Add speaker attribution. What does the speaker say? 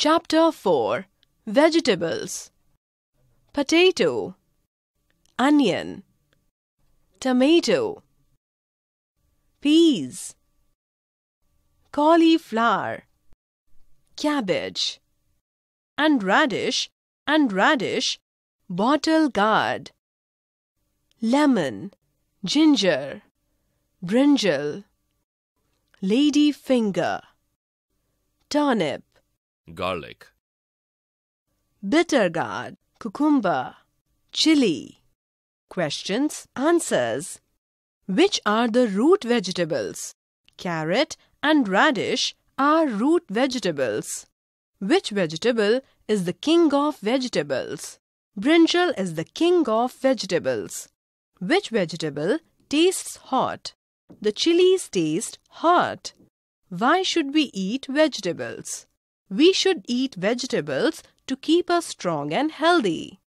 Speaker 1: Chapter 4 Vegetables Potato Onion Tomato Peas Cauliflower Cabbage and radish and radish Bottle guard Lemon Ginger Brinjal Lady finger Turnip garlic, bitter gourd, cucumber, chili. Questions, answers. Which are the root vegetables? Carrot and radish are root vegetables. Which vegetable is the king of vegetables? Brinjal is the king of vegetables. Which vegetable tastes hot? The chilies taste hot. Why should we eat vegetables? We should eat vegetables to keep us strong and healthy.